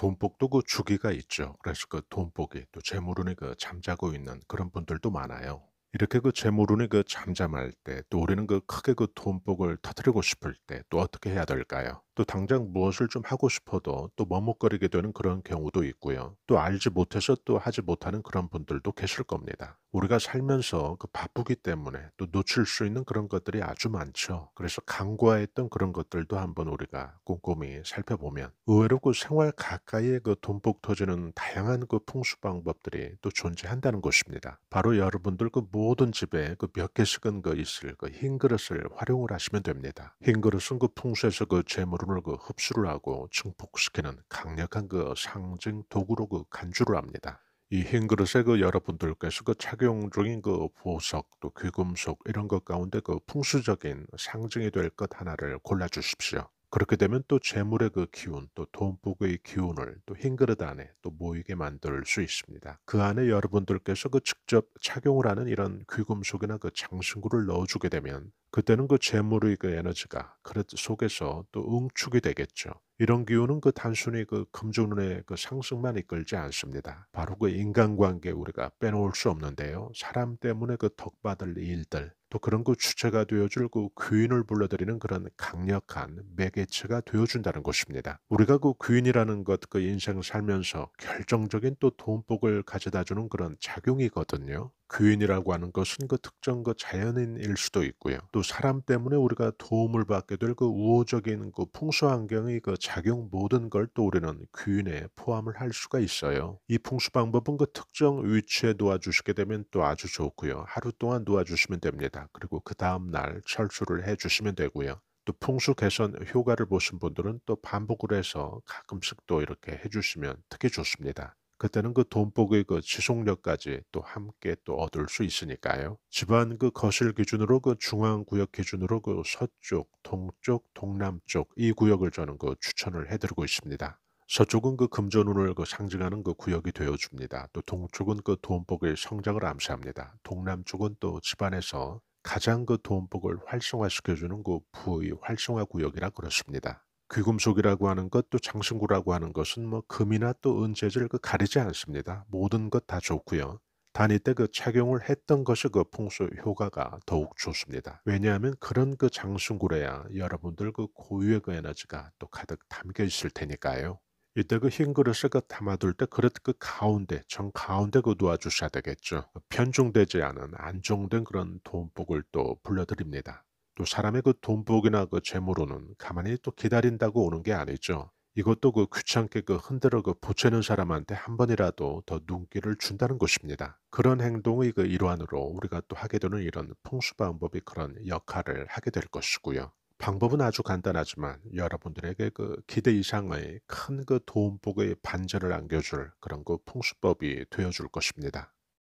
돈복도 그 주기가 있죠. 그래서 그 돈복이 또 재물운이 그 잠자고 있는 그런 분들도 많아요. 이렇게 그 재물운이 그 잠잠할 때 또 우리는 그 크게 그 돈복을 터뜨리고 싶을 때 또 어떻게 해야 될까요? 또 당장 무엇을 좀 하고 싶어도 또 머뭇거리게 되는 그런 경우도 있고요. 또 알지 못해서 또 하지 못하는 그런 분들도 계실 겁니다. 우리가 살면서 그 바쁘기 때문에 또 놓칠 수 있는 그런 것들이 아주 많죠. 그래서 간과했던 그런 것들도 한번 우리가 꼼꼼히 살펴보면 의외로 그 생활 가까이에 그 돈복 터지는 다양한 그 풍수 방법들이 또 존재한다는 것입니다. 바로 여러분들 그 모든 집에 그 몇 개씩은 그 있을 그흰 그릇을 활용을 하시면 됩니다. 흰 그릇은 그 풍수에서 그 재물을 물을 그 흡수를 하고 증폭시키는 강력한 그 상징 도구로 그 간주를 합니다. 이 흰 그릇에 그 여러분들께서 그 착용 중인 그 보석 또 귀금속 이런 것 가운데 그 풍수적인 상징이 될 것 하나를 골라 주십시오. 그렇게 되면 또 재물의 그 기운, 또 돈복의 기운을 또 흰 그릇 안에 또 모이게 만들 수 있습니다. 그 안에 여러분들께서 그 직접 착용을 하는 이런 귀금속이나 그 장신구를 넣어주게 되면 그때는 그 재물의 그 에너지가 그릇 속에서 또 응축이 되겠죠. 이런 기운은 그 단순히 그금주운의그 상승만 이끌지 않습니다. 바로 그 인간관계 우리가 빼놓을 수 없는데요. 사람 때문에 그 덕받을 일들, 또 그런 그 주체가 되어줄 고 그 귀인을 불러들이는 그런 강력한 매개체가 되어준다는 것입니다. 우리가 그 귀인이라는 것, 그 인생 살면서 결정적인 또 돈복을 가져다주는 그런 작용이거든요. 귀인이라고 하는 것은 그 특정 그 자연인일 수도 있고요. 또 사람 때문에 우리가 도움을 받게 될 그 우호적인 그 풍수 환경의 그 작용 모든 걸 또 우리는 귀인에 포함을 할 수가 있어요. 이 풍수 방법은 그 특정 위치에 놓아주시게 되면 또 아주 좋고요. 하루 동안 놓아주시면 됩니다. 있니다 그리고 그 다음 날 철수를 해 주시면 되고요. 또 풍수 개선 효과를 보신 분들은 또 반복을 해서 가끔씩 또 이렇게 해 주시면 특히 좋습니다. 그때는 그 돈복의 그 지속력까지 또 함께 또 얻을 수 있으니까요. 집안 그 거실 기준으로 그 중앙 구역 기준으로 그 서쪽, 동쪽, 동남쪽 이 구역을 저는 그 추천을 해드리고 있습니다. 서쪽은 그 금전운을 그 상징하는 그 구역이 되어줍니다. 또 동쪽은 그 돈복의 성장을 암시합니다. 동남쪽은 또 집안에서 가장 그돈복을 활성화시켜주는 그 부의 활성화 구역이라 그렇습니다. 귀금속이라고 하는 것 또 장신구라고 하는 것은 뭐 금이나 또 은재질 그 가리지 않습니다. 모든 것 다 좋고요. 다닐 때 그 착용을 했던 것이 그 풍수 효과가 더욱 좋습니다. 왜냐하면 그런 그 장신구래야 여러분들 그 고유의 그 에너지가 또 가득 담겨 있을 테니까요. 이때 그 흰 그릇을 그 담아둘 때 그릇 그 가운데 정 가운데 그 놓아주셔야 되겠죠. 편중되지 않은 안정된 그런 돈복을 또 불러드립니다. 또 사람의 그 돈복이나 그 재물로는 가만히 또 기다린다고 오는 게 아니죠. 이것도 그 귀찮게 그 흔들어 그 보채는 사람한테 한 번이라도 더 눈길을 준다는 것입니다. 그런 행동의 그 일환으로 우리가 또 하게 되는 이런 풍수 방법이 그런 역할을 하게 될 것이고요. 방법은 아주 간단하지만 여러분들에게 그 기대 이상의 큰 그 도움복의 반전을 안겨줄 그런 그 풍수법이 되어줄 것입니다.